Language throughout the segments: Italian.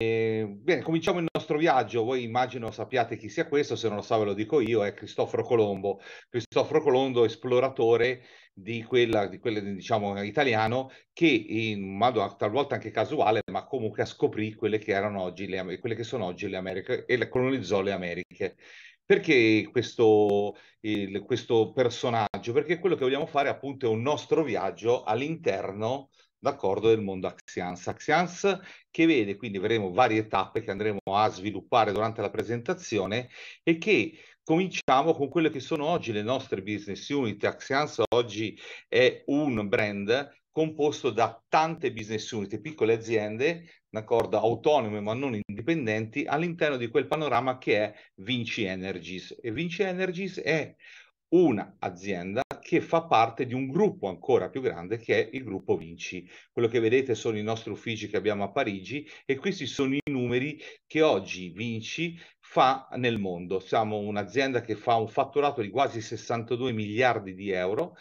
Ehm, bene, cominciamo il nostro viaggio. Voi immagino sappiate chi sia questo, se non lo sa ve lo dico io, è Cristoforo Colombo. Cristoforo Colombo, esploratore di quella, di quella diciamo, italiano, che in modo talvolta anche casuale, ma comunque scoprì quelle che erano oggi le, quelle che sono oggi le Americhe e le colonizzò le Americhe. Perché questo, il, questo personaggio? Perché quello che vogliamo fare appunto è un nostro viaggio all'interno d'accordo del mondo Axians. Axians che vede, quindi avremo varie tappe che andremo a sviluppare durante la presentazione e che cominciamo con quelle che sono oggi le nostre business unit. Axians oggi è un brand composto da tante business unit, piccole aziende, d'accordo, autonome ma non indipendenti, all'interno di quel panorama che è Vinci Energies. E Vinci Energies è un'azienda che fa parte di un gruppo ancora più grande che è il gruppo Vinci. Quello che vedete sono i nostri uffici che abbiamo a Parigi e questi sono i numeri che oggi Vinci fa nel mondo. Siamo un'azienda che fa un fatturato di quasi 62 miliardi di euro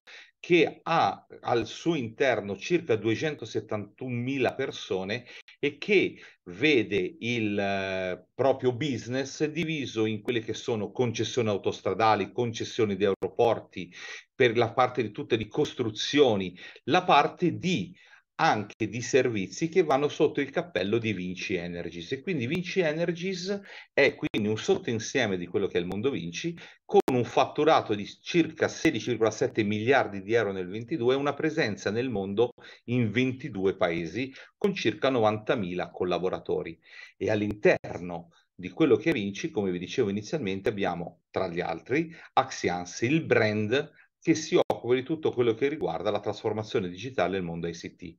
che ha al suo interno circa 271.000 persone e che vede il eh, proprio business diviso in quelle che sono concessioni autostradali, concessioni di aeroporti, per la parte di tutte le costruzioni, la parte di anche di servizi che vanno sotto il cappello di Vinci Energies e quindi Vinci Energies è quindi un sottoinsieme di quello che è il mondo Vinci con un fatturato di circa 16,7 miliardi di euro nel 22 e una presenza nel mondo in 22 paesi con circa 90.000 collaboratori e all'interno di quello che è Vinci, come vi dicevo inizialmente, abbiamo tra gli altri Axians, il brand che si occupa di tutto quello che riguarda la trasformazione digitale nel mondo ICT.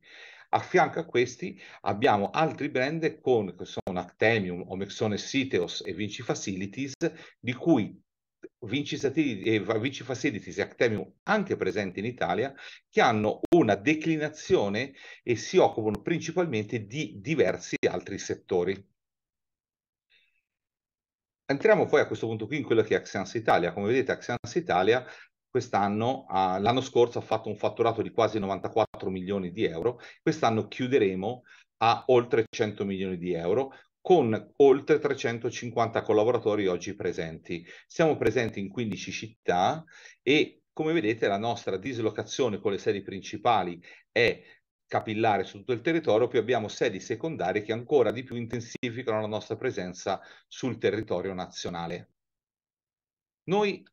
A fianco a questi abbiamo altri brand con, che sono Actemium, Omexone Citeos e Vinci Facilities, di cui Vinci, eh, Vinci Facilities e Actemium anche presenti in Italia, che hanno una declinazione e si occupano principalmente di diversi altri settori. Entriamo poi a questo punto qui in quello che è Axians Italia. Come vedete Axians Italia quest'anno, ah, l'anno scorso ha fatto un fatturato di quasi 94 milioni di euro, quest'anno chiuderemo a oltre 100 milioni di euro con oltre 350 collaboratori oggi presenti. Siamo presenti in 15 città e come vedete la nostra dislocazione con le sedi principali è capillare su tutto il territorio, poi abbiamo sedi secondarie che ancora di più intensificano la nostra presenza sul territorio nazionale. Noi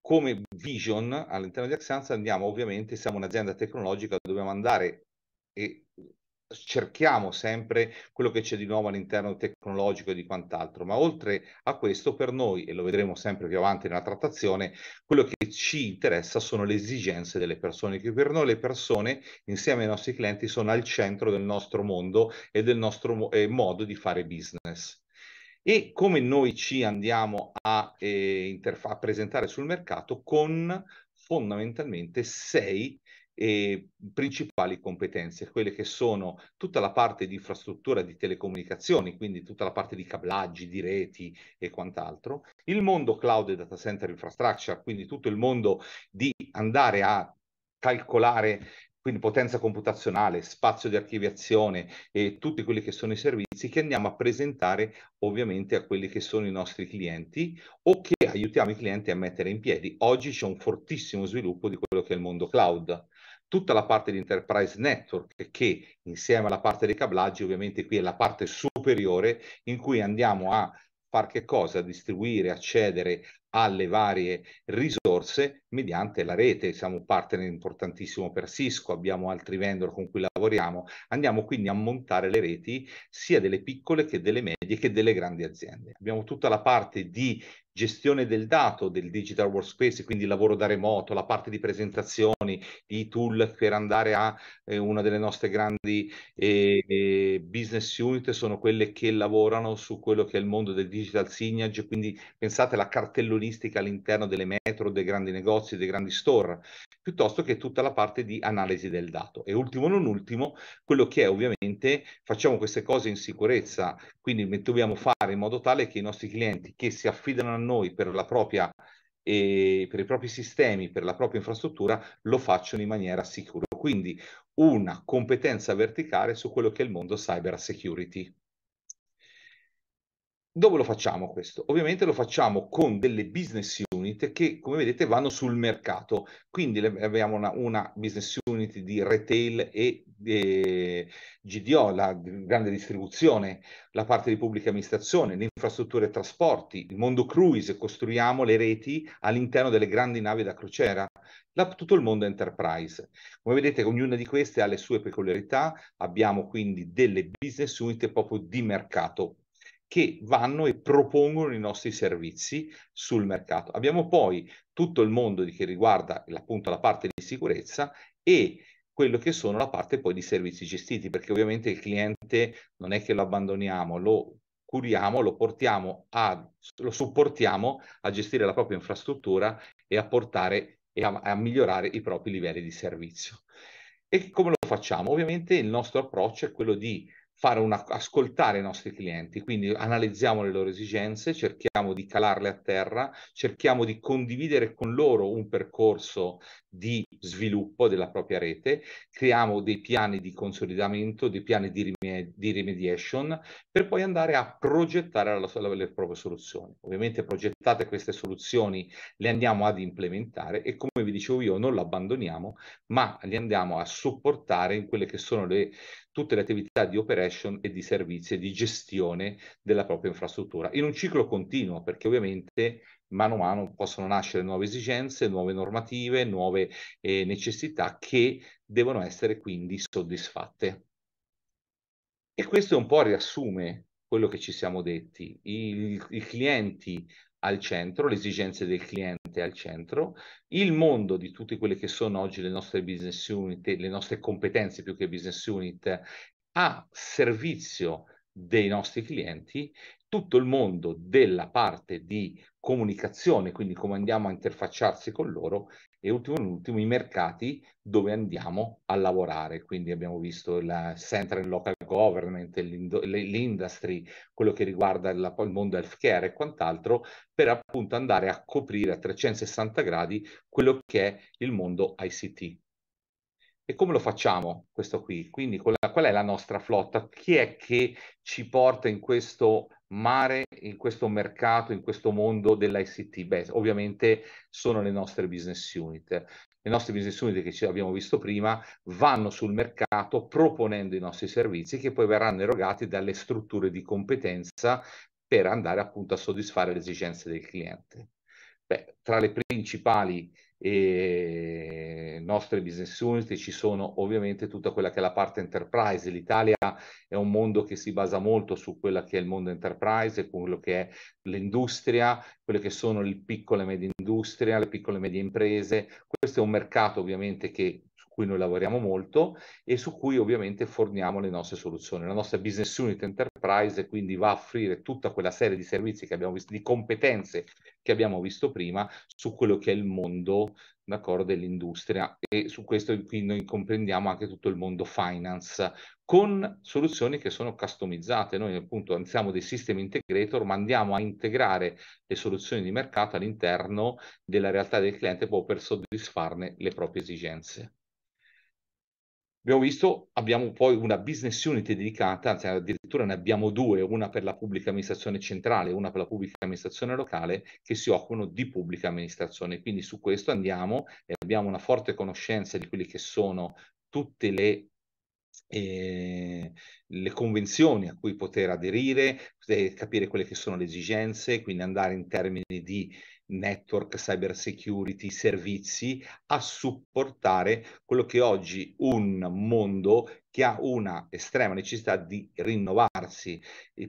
come vision all'interno di Axanza andiamo ovviamente, siamo un'azienda tecnologica, dobbiamo andare e cerchiamo sempre quello che c'è di nuovo all'interno tecnologico e di quant'altro, ma oltre a questo per noi, e lo vedremo sempre più avanti nella trattazione, quello che ci interessa sono le esigenze delle persone, che per noi le persone insieme ai nostri clienti sono al centro del nostro mondo e del nostro eh, modo di fare business e come noi ci andiamo a, eh, a presentare sul mercato con fondamentalmente sei eh, principali competenze, quelle che sono tutta la parte di infrastruttura di telecomunicazioni, quindi tutta la parte di cablaggi, di reti e quant'altro, il mondo cloud e data center infrastructure, quindi tutto il mondo di andare a calcolare quindi potenza computazionale, spazio di archiviazione e tutti quelli che sono i servizi che andiamo a presentare ovviamente a quelli che sono i nostri clienti o che aiutiamo i clienti a mettere in piedi. Oggi c'è un fortissimo sviluppo di quello che è il mondo cloud. Tutta la parte di enterprise network che insieme alla parte dei cablaggi ovviamente qui è la parte superiore in cui andiamo a far che cosa? Distribuire, accedere alle varie risorse mediante la rete. Siamo un partner importantissimo per Cisco, abbiamo altri vendor con cui lavoriamo. Andiamo quindi a montare le reti sia delle piccole che delle medie che delle grandi aziende. Abbiamo tutta la parte di gestione del dato del digital workspace, quindi il lavoro da remoto, la parte di presentazioni, i tool per andare a eh, una delle nostre grandi eh, eh, business unit sono quelle che lavorano su quello che è il mondo del digital signage, quindi pensate alla cartellone pedionistica all'interno delle metro, dei grandi negozi, dei grandi store, piuttosto che tutta la parte di analisi del dato. E ultimo non ultimo, quello che è ovviamente facciamo queste cose in sicurezza, quindi dobbiamo fare in modo tale che i nostri clienti che si affidano a noi per la propria e per i propri sistemi, per la propria infrastruttura, lo facciano in maniera sicura. Quindi una competenza verticale su quello che è il mondo cyber security. Dove lo facciamo questo? Ovviamente lo facciamo con delle business unit che, come vedete, vanno sul mercato. Quindi abbiamo una, una business unit di retail e eh, GDO, la grande distribuzione, la parte di pubblica amministrazione, le infrastrutture e trasporti, il mondo cruise, costruiamo le reti all'interno delle grandi navi da crociera, la, tutto il mondo enterprise. Come vedete, ognuna di queste ha le sue peculiarità, abbiamo quindi delle business unit proprio di mercato che vanno e propongono i nostri servizi sul mercato. Abbiamo poi tutto il mondo che riguarda appunto la parte di sicurezza e quello che sono la parte poi di servizi gestiti, perché ovviamente il cliente non è che lo abbandoniamo, lo curiamo, lo portiamo a, lo supportiamo a gestire la propria infrastruttura e a portare e a, a migliorare i propri livelli di servizio. E come lo facciamo? Ovviamente il nostro approccio è quello di fare una, ascoltare i nostri clienti, quindi analizziamo le loro esigenze, cerchiamo di calarle a terra, cerchiamo di condividere con loro un percorso di sviluppo della propria rete, creiamo dei piani di consolidamento, dei piani di, rim- di remediation, per poi andare a progettare la, la, le proprie soluzioni. Ovviamente progettate queste soluzioni, le andiamo ad implementare e come vi dicevo io non le abbandoniamo, ma le andiamo a supportare in quelle che sono le tutte le attività di operation e di servizi e di gestione della propria infrastruttura in un ciclo continuo perché ovviamente mano a mano possono nascere nuove esigenze, nuove normative, nuove eh, necessità che devono essere quindi soddisfatte. E questo un po' riassume quello che ci siamo detti. I, i clienti al centro, le esigenze del cliente al centro, il mondo di tutte quelle che sono oggi le nostre business unit, le nostre competenze più che business unit, a servizio dei nostri clienti, tutto il mondo della parte di comunicazione, quindi come andiamo a interfacciarsi con loro e ultimo in ultimo i mercati dove andiamo a lavorare, quindi abbiamo visto il Central Local Government, l'industry, quello che riguarda il, il mondo healthcare e quant'altro, per appunto andare a coprire a 360 gradi quello che è il mondo ICT. E come lo facciamo questo qui? Quindi qual è la nostra flotta? Chi è che ci porta in questo mare in questo mercato, in questo mondo dell'ICT? Beh, ovviamente sono le nostre business unit. Le nostre business unit che ci abbiamo visto prima vanno sul mercato proponendo i nostri servizi che poi verranno erogati dalle strutture di competenza per andare appunto a soddisfare le esigenze del cliente. Beh, tra le principali e nostre business unit, ci sono ovviamente tutta quella che è la parte enterprise. L'Italia è un mondo che si basa molto su quella che è il mondo enterprise, quello che è l'industria, quelle che sono le piccole e medie industrie, le piccole e medie imprese. Questo è un mercato ovviamente che cui noi lavoriamo molto e su cui ovviamente forniamo le nostre soluzioni. La nostra business unit enterprise quindi va a offrire tutta quella serie di servizi che abbiamo visto, di competenze che abbiamo visto prima su quello che è il mondo d'accordo, dell'industria e su questo qui noi comprendiamo anche tutto il mondo finance con soluzioni che sono customizzate. Noi appunto siamo dei sistemi integrator, ma andiamo a integrare le soluzioni di mercato all'interno della realtà del cliente proprio per soddisfarne le proprie esigenze. Abbiamo visto, abbiamo poi una business unit dedicata, anzi addirittura ne abbiamo due, una per la pubblica amministrazione centrale e una per la pubblica amministrazione locale, che si occupano di pubblica amministrazione. Quindi su questo andiamo e abbiamo una forte conoscenza di quelli che sono tutte le eh, le convenzioni a cui poter aderire, eh, capire quelle che sono le esigenze, quindi andare in termini di network, cyber security, servizi a supportare quello che oggi un mondo che ha una estrema necessità di rinnovarsi.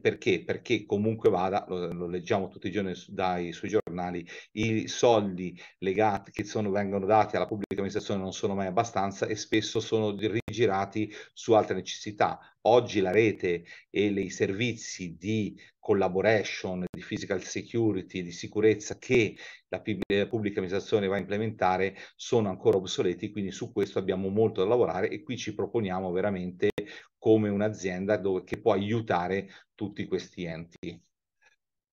perché? Perché comunque vada, lo, lo leggiamo tutti i giorni su, dai, sui giornali, i soldi legati che sono, vengono dati alla pubblica amministrazione non sono mai abbastanza e spesso sono di girati su altre necessità. Oggi la rete e i servizi di collaboration, di physical security, di sicurezza che la eh, pubblica amministrazione va a implementare sono ancora obsoleti, quindi su questo abbiamo molto da lavorare e qui ci proponiamo veramente come un'azienda dove, che può aiutare tutti questi enti.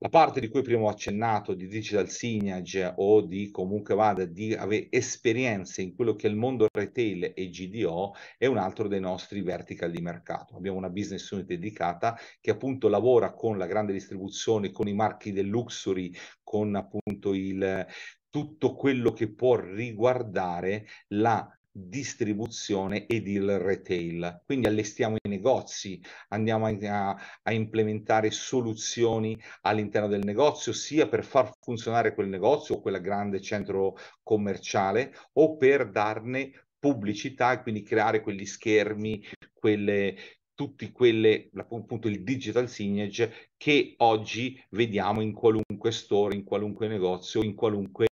La parte di cui prima ho accennato di digital signage o di comunque vada di avere esperienze in quello che è il mondo retail e GDO è un altro dei nostri vertical di mercato. Abbiamo una business unit dedicata che appunto lavora con la grande distribuzione, con i marchi del luxury, con appunto il tutto quello che può riguardare la distribuzione ed il retail. Quindi allestiamo i negozi, andiamo a, a, implementare soluzioni all'interno del negozio, sia per far funzionare quel negozio o quel grande centro commerciale o per darne pubblicità e quindi creare quegli schermi, quelle, tutti quelle, appunto il digital signage che oggi vediamo in qualunque store, in qualunque negozio, in qualunque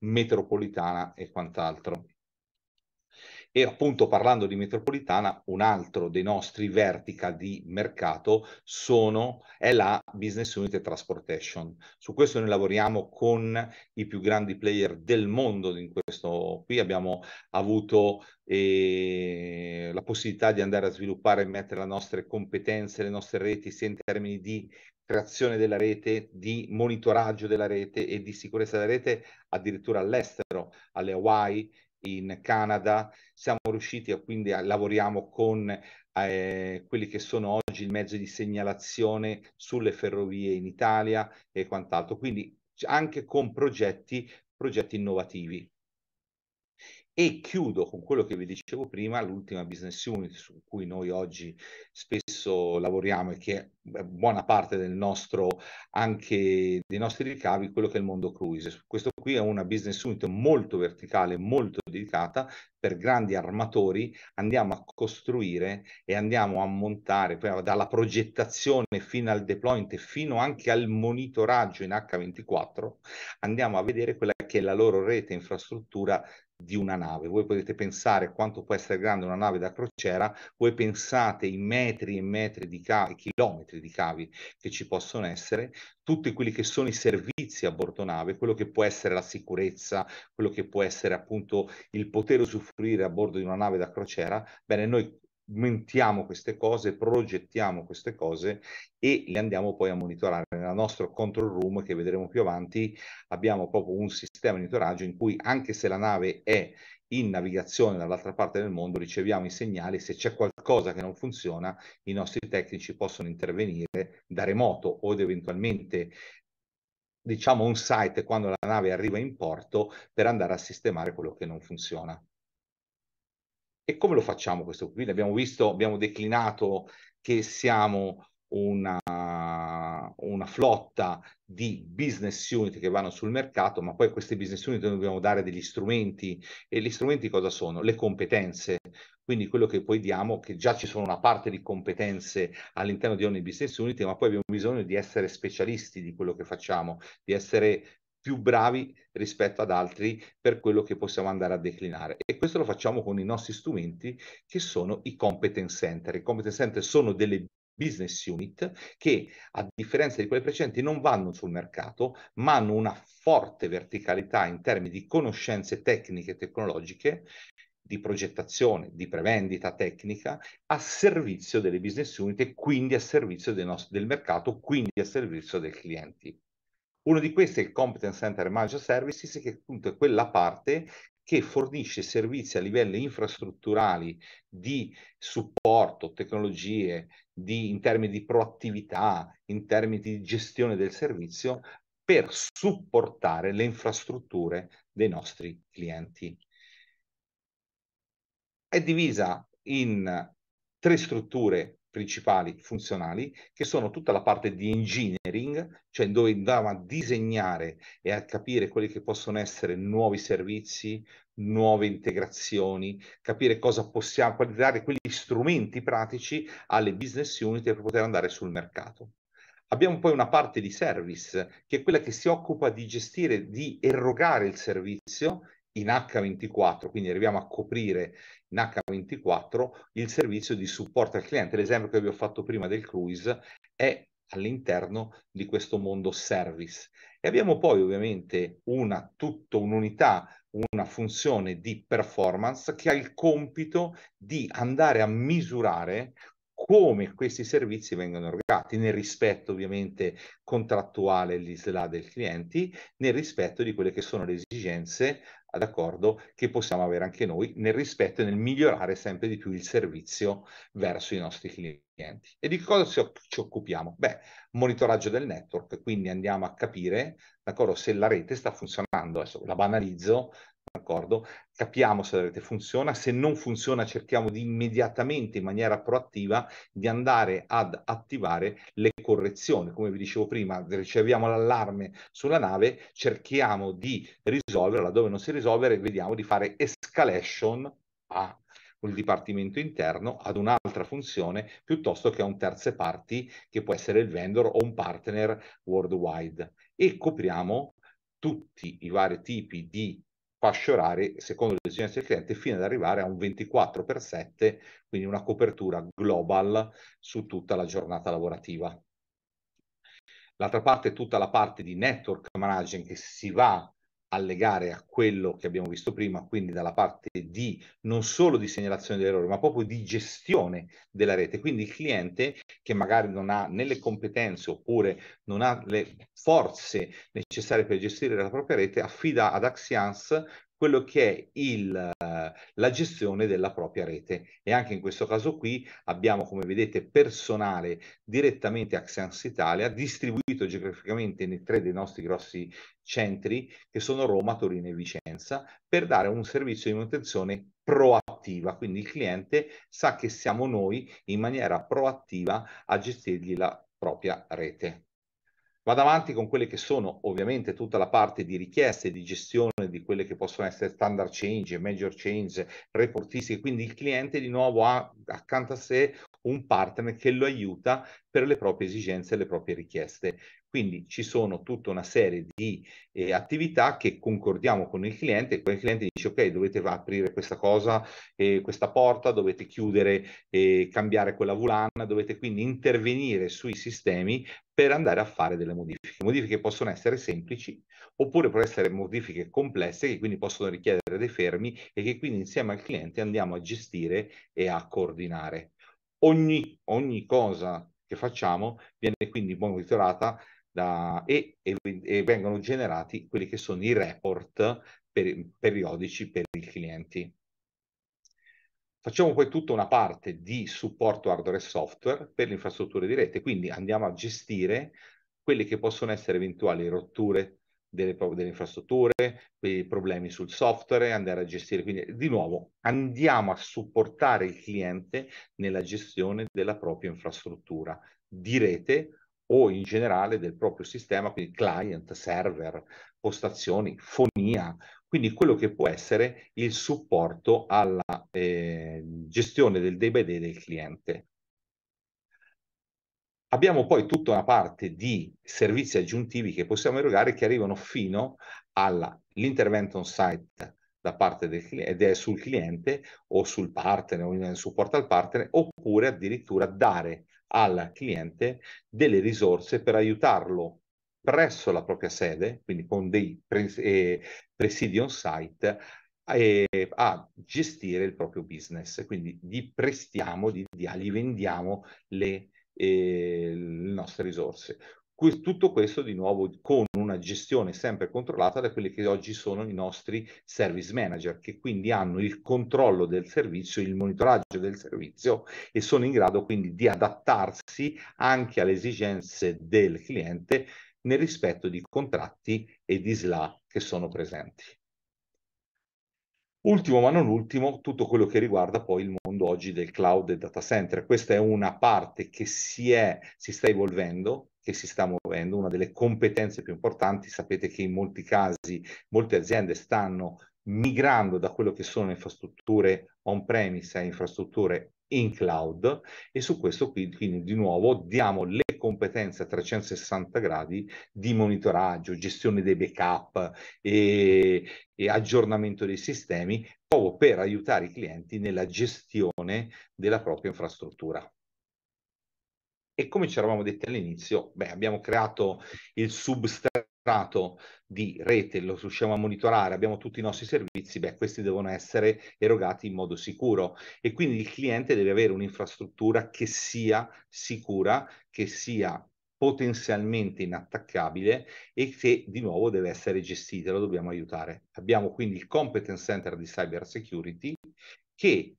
metropolitana e quant'altro. E appunto parlando di metropolitana, un altro dei nostri vertica di mercato sono, è la Business Unit Transportation. Su questo noi lavoriamo con i più grandi player del mondo in questo. Qui abbiamo avuto eh, la possibilità di andare a sviluppare e mettere le nostre competenze, le nostre reti, sia in termini di creazione della rete, di monitoraggio della rete e di sicurezza della rete addirittura all'estero, alle Hawaii in Canada, siamo riusciti a, quindi a, lavoriamo con eh, quelli che sono oggi il mezzo di segnalazione sulle ferrovie in Italia e quant'altro, quindi anche con progetti, progetti innovativi. E chiudo con quello che vi dicevo prima, l'ultima business unit su cui noi oggi spesso lavoriamo e che è buona parte del nostro, anche dei nostri ricavi, quello che è il mondo cruise. Questo qui è una business unit molto verticale, molto dedicata per grandi armatori. Andiamo a costruire e andiamo a montare dalla progettazione fino al deployment, fino anche al monitoraggio in H24. Andiamo a vedere quella che è la loro rete infrastruttura di una nave. Voi potete pensare quanto può essere grande una nave da crociera, voi pensate i metri e metri di cavi, chilometri di cavi che ci possono essere, tutti quelli che sono i servizi a bordo nave, quello che può essere la sicurezza, quello che può essere appunto il poter usufruire a bordo di una nave da crociera. Bene, noi mentiamo queste cose, progettiamo queste cose e le andiamo poi a monitorare. Nel nostro control room che vedremo più avanti abbiamo proprio un sistema di monitoraggio in cui anche se la nave è in navigazione dall'altra parte del mondo riceviamo i segnali, se c'è qualcosa che non funziona i nostri tecnici possono intervenire da remoto o ed eventualmente diciamo un site quando la nave arriva in porto per andare a sistemare quello che non funziona. E come lo facciamo questo? Quindi abbiamo visto, abbiamo declinato che siamo una, una, flotta di business unit che vanno sul mercato, ma poi queste business unit dobbiamo dare degli strumenti e gli strumenti cosa sono? Le competenze. Quindi quello che poi diamo, che già ci sono una parte di competenze all'interno di ogni business unit, ma poi abbiamo bisogno di essere specialisti di quello che facciamo, di essere più bravi rispetto ad altri per quello che possiamo andare a declinare e questo lo facciamo con i nostri strumenti che sono i competence center. I competence center sono delle business unit che a differenza di quelle precedenti non vanno sul mercato ma hanno una forte verticalità in termini di conoscenze tecniche e tecnologiche di progettazione, di prevendita tecnica a servizio delle business unit e quindi a servizio del, nostro, del mercato, quindi a servizio dei clienti. Uno di questi è il Competence Center Manager Services, che appunto è quella parte che fornisce servizi a livelli infrastrutturali di supporto, tecnologie, di, in termini di proattività, in termini di gestione del servizio, per supportare le infrastrutture dei nostri clienti. È divisa in tre strutture principali funzionali, che sono tutta la parte di engineering, cioè dove andiamo a disegnare e a capire quelli che possono essere nuovi servizi, nuove integrazioni, capire cosa possiamo, quali dare quegli strumenti pratici alle business unit per poter andare sul mercato. Abbiamo poi una parte di service, che è quella che si occupa di gestire, di erogare il servizio in H24, quindi arriviamo a coprire in H24 il servizio di supporto al cliente. L'esempio che vi ho fatto prima del cruise è all'interno di questo mondo service. E abbiamo poi ovviamente una, tutta un'unità, una funzione di performance che ha il compito di andare a misurare come questi servizi vengono erogati, nel rispetto ovviamente contrattuale l'ISLA del cliente, nel rispetto di quelle che sono le esigenze Ah, d'accordo, che possiamo avere anche noi nel rispetto e nel migliorare sempre di più il servizio verso i nostri clienti. E di cosa ci, occupiamo? Beh, monitoraggio del network, quindi andiamo a capire se la rete sta funzionando, adesso la banalizzo, d'accordo? Capiamo se la rete funziona, se non funziona cerchiamo di immediatamente in maniera proattiva di andare ad attivare le correzione. Come vi dicevo prima, riceviamo l'allarme sulla nave, cerchiamo di risolverla, dove non si risolve, vediamo di fare escalation a un dipartimento interno ad un'altra funzione piuttosto che a un terze party che può essere il vendor o un partner worldwide e copriamo tutti i vari tipi di fasce orarie secondo le esigenze del cliente fino ad arrivare a un 24 x 7 quindi una copertura global su tutta la giornata lavorativa. L'altra parte è tutta la parte di network management che si va a legare a quello che abbiamo visto prima, quindi dalla parte di non solo di segnalazione degli errori, ma proprio di gestione della rete. Quindi il cliente che magari non ha né le competenze oppure non ha le forze necessarie per gestire la propria rete, affida ad Axians quello che è il, la gestione della propria rete. E anche in questo caso qui abbiamo, come vedete, personale direttamente Axians Italia, distribuito geograficamente nei tre dei nostri grossi centri, che sono Roma, Torino e Vicenza, per dare un servizio di manutenzione proattiva, quindi il cliente sa che siamo noi in maniera proattiva a gestirgli la propria rete. Vado avanti con quelle che sono ovviamente tutta la parte di richieste di gestione di quelle che possono essere standard change, major change, reportistiche, quindi il cliente di nuovo ha accanto a sé un partner che lo aiuta per le proprie esigenze e le proprie richieste. Quindi ci sono tutta una serie di eh, attività che concordiamo con il cliente e poi il cliente dice ok dovete aprire questa cosa, eh, questa porta, dovete chiudere e eh, cambiare quella vulana, dovete quindi intervenire sui sistemi per andare a fare delle modifiche. Modifiche possono essere semplici oppure possono essere modifiche complesse che quindi possono richiedere dei fermi e che quindi insieme al cliente andiamo a gestire e a coordinare. Ogni, ogni cosa che facciamo viene quindi monitorata da, e, e, e, vengono generati quelli che sono i report per, periodici per i clienti. Facciamo poi tutta una parte di supporto hardware e software per le infrastrutture di rete, quindi andiamo a gestire quelle che possono essere eventuali rotture, delle, delle infrastrutture, dei problemi sul software, andare a gestire. Quindi, di nuovo, andiamo a supportare il cliente nella gestione della propria infrastruttura di rete o in generale del proprio sistema, quindi client, server, postazioni, fonia, quindi quello che può essere il supporto alla eh, gestione del day by day del cliente. Abbiamo poi tutta una parte di servizi aggiuntivi che possiamo erogare che arrivano fino all'intervento on site da parte del cliente, ed è sul cliente o sul partner o in supporto al partner, oppure addirittura dare al cliente delle risorse per aiutarlo presso la propria sede, quindi con dei pres- eh, presidi on site, eh, a gestire il proprio business. Quindi gli prestiamo, gli, gli vendiamo le e le nostre risorse. tutto questo di nuovo con una gestione sempre controllata da quelli che oggi sono i nostri service manager, che quindi hanno il controllo del servizio, il monitoraggio del servizio e sono in grado quindi di adattarsi anche alle esigenze del cliente nel rispetto di contratti e di SLA che sono presenti. Ultimo ma non ultimo, tutto quello che riguarda poi il mondo oggi del cloud e data center. Questa è una parte che si, è, si sta evolvendo, che si sta muovendo, una delle competenze più importanti. Sapete che in molti casi molte aziende stanno migrando da quello che sono infrastrutture on-premise a infrastrutture in cloud e su questo qui quindi di nuovo diamo le competenze a 360 gradi di monitoraggio, gestione dei backup e, e aggiornamento dei sistemi proprio per aiutare i clienti nella gestione della propria infrastruttura. E come ci eravamo detti all'inizio, beh, abbiamo creato il substrato di rete, lo riusciamo a monitorare, abbiamo tutti i nostri servizi, beh, questi devono essere erogati in modo sicuro e quindi il cliente deve avere un'infrastruttura che sia sicura, che sia potenzialmente inattaccabile e che di nuovo deve essere gestita, lo dobbiamo aiutare. Abbiamo quindi il Competence Center di Cyber Security che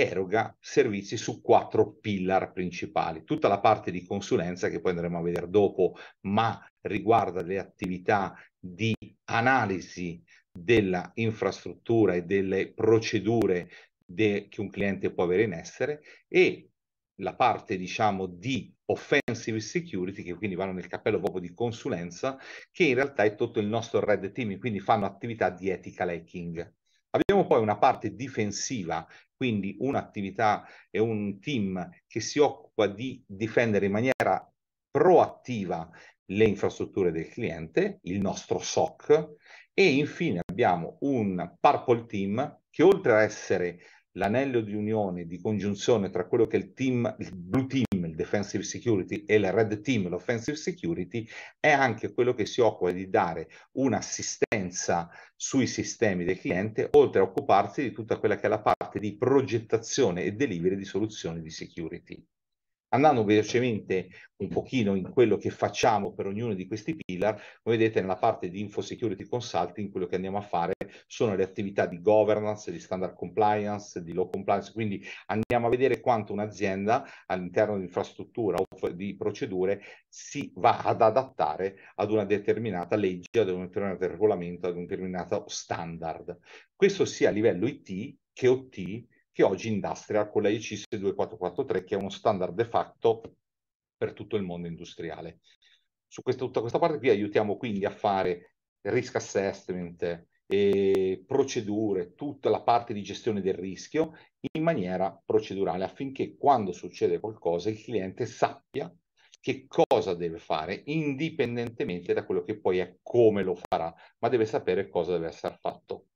eroga servizi su quattro pillar principali. Tutta la parte di consulenza che poi andremo a vedere dopo, ma riguarda le attività di analisi della infrastruttura e delle procedure de che un cliente può avere in essere e la parte diciamo di offensive security che quindi vanno nel cappello proprio di consulenza che in realtà è tutto il nostro red team quindi fanno attività di ethical hacking Abbiamo poi una parte difensiva, quindi un'attività e un team che si occupa di difendere in maniera proattiva le infrastrutture del cliente, il nostro SOC, e infine abbiamo un Purple Team che oltre a essere l'anello di unione, di congiunzione tra quello che è il team, il Blue Team, defensive security e la red team, l'offensive security, è anche quello che si occupa di dare un'assistenza sui sistemi del cliente, oltre a occuparsi di tutta quella che è la parte di progettazione e delivery di soluzioni di security. Andando velocemente un pochino in quello che facciamo per ognuno di questi pillar, come vedete nella parte di Info Security Consulting quello che andiamo a fare sono le attività di governance, di standard compliance, di low compliance, quindi andiamo a vedere quanto un'azienda all'interno di infrastruttura o di procedure si va ad adattare ad una determinata legge, ad un determinato regolamento, ad un determinato standard. Questo sia a livello IT che OT che oggi Industrial con la IC 2443 che è uno standard de facto per tutto il mondo industriale. Su questa, tutta questa parte qui aiutiamo quindi a fare risk assessment, eh, procedure, tutta la parte di gestione del rischio in maniera procedurale affinché quando succede qualcosa il cliente sappia che cosa deve fare indipendentemente da quello che poi è come lo farà, ma deve sapere cosa deve essere fatto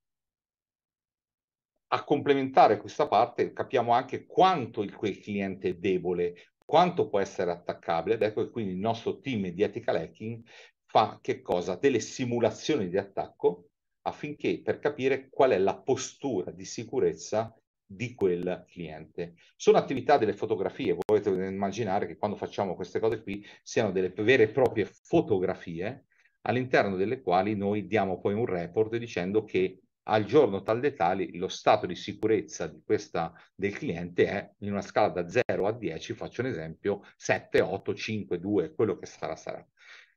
a complementare questa parte capiamo anche quanto il, quel cliente è debole, quanto può essere attaccabile ed ecco che quindi il nostro team di ethical hacking fa che cosa? Delle simulazioni di attacco affinché per capire qual è la postura di sicurezza di quel cliente. Sono attività delle fotografie, voi potete immaginare che quando facciamo queste cose qui siano delle vere e proprie fotografie all'interno delle quali noi diamo poi un report dicendo che al giorno tal dei tali lo stato di sicurezza di questa, del cliente è in una scala da 0 a 10, faccio un esempio, 7, 8, 5, 2, quello che sarà sarà.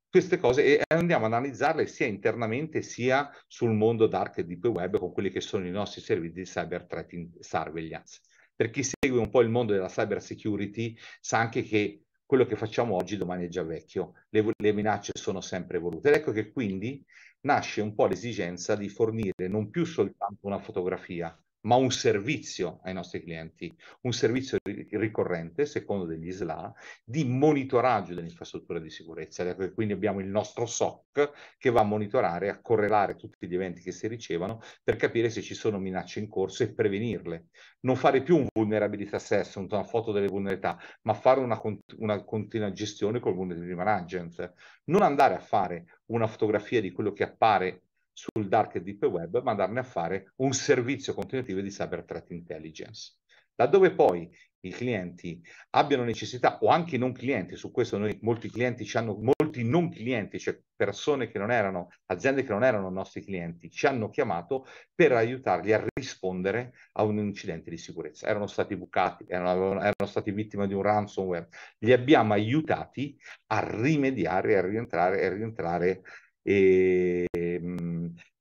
Queste cose e andiamo ad analizzarle sia internamente sia sul mondo dark e deep web con quelli che sono i nostri servizi di cyber threat surveillance. Per chi segue un po' il mondo della cyber security sa anche che quello che facciamo oggi domani è già vecchio, le, le, minacce sono sempre evolute. Ed ecco che quindi nasce un po' l'esigenza di fornire non più soltanto una fotografia, ma un servizio ai nostri clienti, un servizio ricorrente, secondo degli SLA, di monitoraggio dell'infrastruttura di sicurezza. Ecco quindi abbiamo il nostro SOC che va a monitorare, a correlare tutti gli eventi che si ricevono per capire se ci sono minacce in corso e prevenirle. Non fare più un vulnerability assessment, una foto delle vulnerabilità, ma fare una, cont- una continua gestione col vulnerability management. Non andare a fare una fotografia di quello che appare sul dark e deep web, ma andarne a fare un servizio continuativo di cyber threat intelligence. Laddove poi i clienti abbiano necessità, o anche i non clienti, su questo noi molti clienti ci hanno, molti non clienti, cioè persone che non erano, aziende che non erano nostri clienti, ci hanno chiamato per aiutarli a rispondere a un incidente di sicurezza. Erano stati bucati, erano, erano stati vittime di un ransomware. Li abbiamo aiutati a rimediare, a rientrare, a rientrare e, ehm, e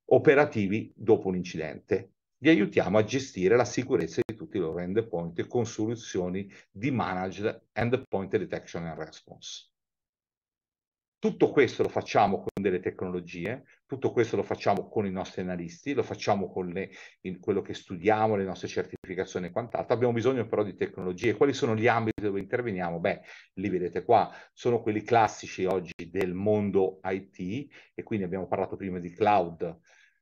operativi dopo un incidente. Li aiutiamo a gestire la sicurezza di tutti i loro endpoint con soluzioni di managed endpoint detection and response. Tutto questo lo facciamo delle tecnologie. Tutto questo lo facciamo con i nostri analisti, lo facciamo con le, quello che studiamo, le nostre certificazioni e quant'altro. Abbiamo bisogno però di tecnologie. Quali sono gli ambiti dove interveniamo? Beh, li vedete qua. Sono quelli classici oggi del mondo IT e quindi abbiamo parlato prima di cloud,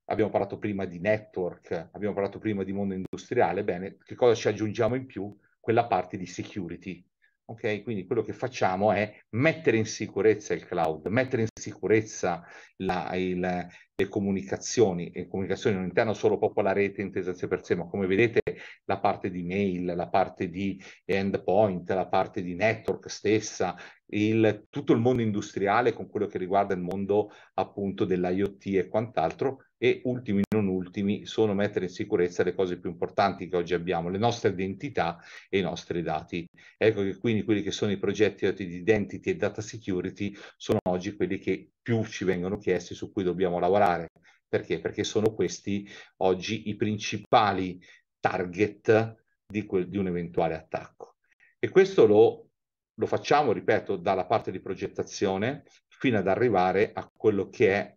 abbiamo parlato prima di network, abbiamo parlato prima di mondo industriale. Bene, che cosa ci aggiungiamo in più? Quella parte di security, Ok, Quindi quello che facciamo è mettere in sicurezza il cloud, mettere in sicurezza la, il, le comunicazioni, e comunicazioni non intendo solo proprio la rete intesa sé per sé, ma come vedete la parte di mail, la parte di endpoint, la parte di network stessa, il, tutto il mondo industriale con quello che riguarda il mondo appunto dell'IoT e quant'altro, e ultimi non ultimi sono mettere in sicurezza le cose più importanti che oggi abbiamo, le nostre identità e i nostri dati. Ecco che quindi quelli che sono i progetti di identity e data security sono oggi quelli che più ci vengono chiesti, su cui dobbiamo lavorare. Perché? Perché sono questi oggi i principali target di, quel, di un eventuale attacco. E questo lo, lo facciamo, ripeto, dalla parte di progettazione fino ad arrivare a quello che è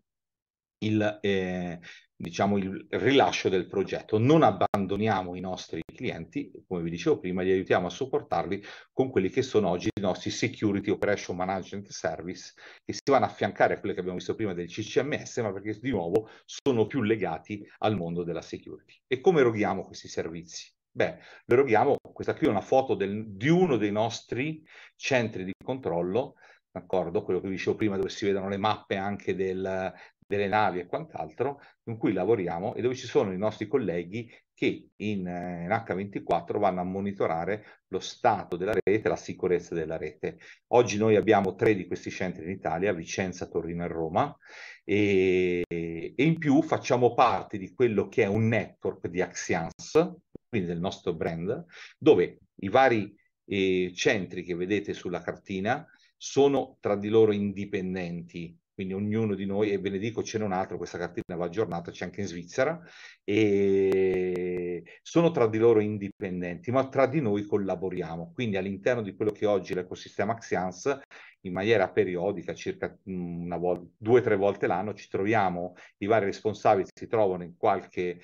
il, eh, diciamo, il rilascio del progetto. Non abbandoniamo i nostri clienti, come vi dicevo prima, li aiutiamo a supportarli con quelli che sono oggi i nostri Security Operation Management Service, che si vanno a affiancare a quelle che abbiamo visto prima del CCMS, ma perché di nuovo sono più legati al mondo della security. E come eroghiamo questi servizi? Beh, lo eroghiamo, questa qui è una foto del, di uno dei nostri centri di controllo, d'accordo? Quello che vi dicevo prima, dove si vedono le mappe anche del, delle navi e quant'altro in cui lavoriamo e dove ci sono i nostri colleghi che in, eh, in, H24 vanno a monitorare lo stato della rete, la sicurezza della rete. Oggi noi abbiamo tre di questi centri in Italia, Vicenza, Torino e Roma, e, e in più facciamo parte di quello che è un network di Axians, quindi del nostro brand, dove i vari eh, centri che vedete sulla cartina sono tra di loro indipendenti, quindi ognuno di noi, e ve ne dico ce n'è un altro, questa cartina va aggiornata, c'è anche in Svizzera, e sono tra di loro indipendenti, ma tra di noi collaboriamo. Quindi all'interno di quello che oggi è l'ecosistema Axians, in maniera periodica, circa mm, una volta, due o tre volte l'anno, ci troviamo, i vari responsabili si trovano in qualche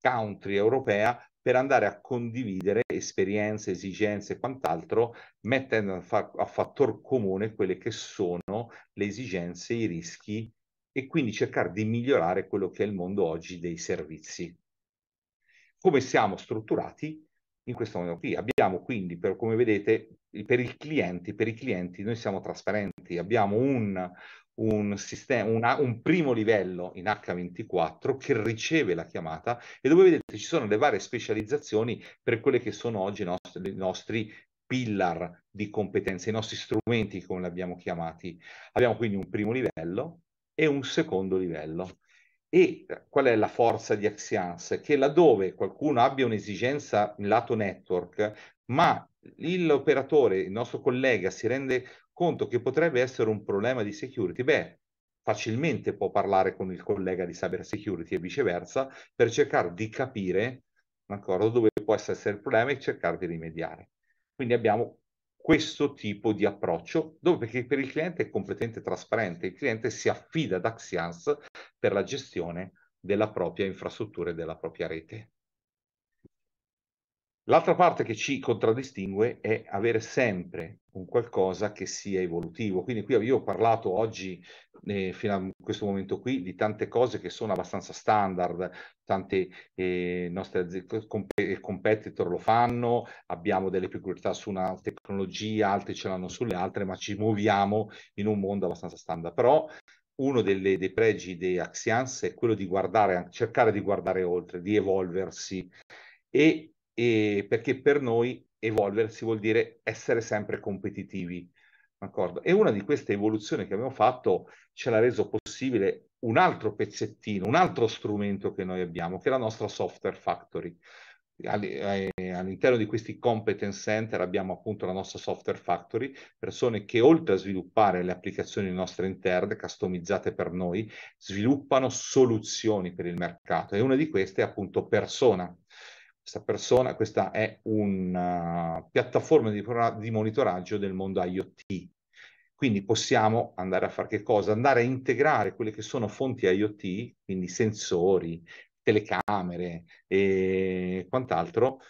country europea per andare a condividere esperienze, esigenze e quant'altro, mettendo a, fa- a fattor comune quelle che sono le esigenze, i rischi e quindi cercare di migliorare quello che è il mondo oggi dei servizi. Come siamo strutturati? in questo momento qui. Abbiamo quindi, per, come vedete, per, clienti, per, i clienti noi siamo trasparenti, abbiamo un, un, sistema, una, un primo livello in H24 che riceve la chiamata e dove vedete ci sono le varie specializzazioni per quelle che sono oggi i nostri, i nostri pillar di competenze, i nostri strumenti come li abbiamo chiamati. Abbiamo quindi un primo livello e un secondo livello. E eh, qual è la forza di Axians? Che laddove qualcuno abbia un'esigenza in lato network, ma l'operatore, il nostro collega, si rende conto che potrebbe essere un problema di security, beh, facilmente può parlare con il collega di cyber security e viceversa per cercare di capire d'accordo, dove può essere il problema e cercare di rimediare. Quindi abbiamo questo tipo di approccio, dove per il cliente è completamente trasparente, il cliente si affida ad Axians per la gestione della propria infrastruttura e della propria rete. L'altra parte che ci contraddistingue è avere sempre un qualcosa che sia evolutivo. Quindi qui io ho parlato oggi, eh, fino a questo momento qui, di tante cose che sono abbastanza standard, tante eh, nostre aziende, comp- eh, competitor lo fanno, abbiamo delle peculiarità su una tecnologia, altri ce l'hanno sulle altre, ma ci muoviamo in un mondo abbastanza standard. Però uno delle, dei pregi di Axians è quello di guardare, cercare di guardare oltre, di evolversi e e perché per noi evolversi vuol dire essere sempre competitivi. D'accordo? E una di queste evoluzioni che abbiamo fatto ce l'ha reso possibile un altro pezzettino, un altro strumento che noi abbiamo, che è la nostra software factory. Eh, all'interno di questi competence center abbiamo appunto la nostra software factory, persone che oltre a sviluppare le applicazioni nostre interne, customizzate per noi, sviluppano soluzioni per il mercato e una di queste è appunto persona questa persona, questa è una eh, piattaforma di, di monitoraggio del mondo IoT. Quindi possiamo andare a fare che cosa? Andare a integrare quelle che sono fonti IoT, quindi sensori, telecamere e quant'altro,